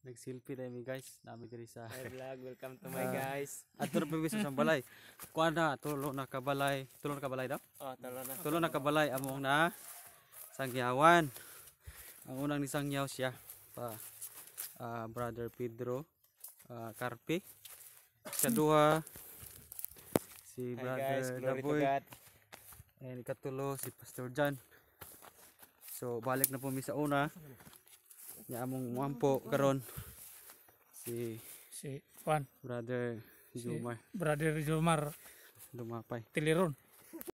Nag-selfie na mi eh, guys. Nami diri sa vlog. Welcome to my ah, guys. Ato na pagbiso sa balay. Kuan na tulo na kabalay. Tulo na kabalay daw? Oh, tulo na. Tulo na kabalay among na sangyawan. Ang unang ni sangyaw siya pa uh, brother Pedro uh, Carpe. Sa duha si brother guys, Daboy. And ikatulo si Pastor John. So balik na po mi sa una. Ya mung mampok keron. Si si Juan. Brother Jumar. Si brother Jumar. Dumapai. Tilirun.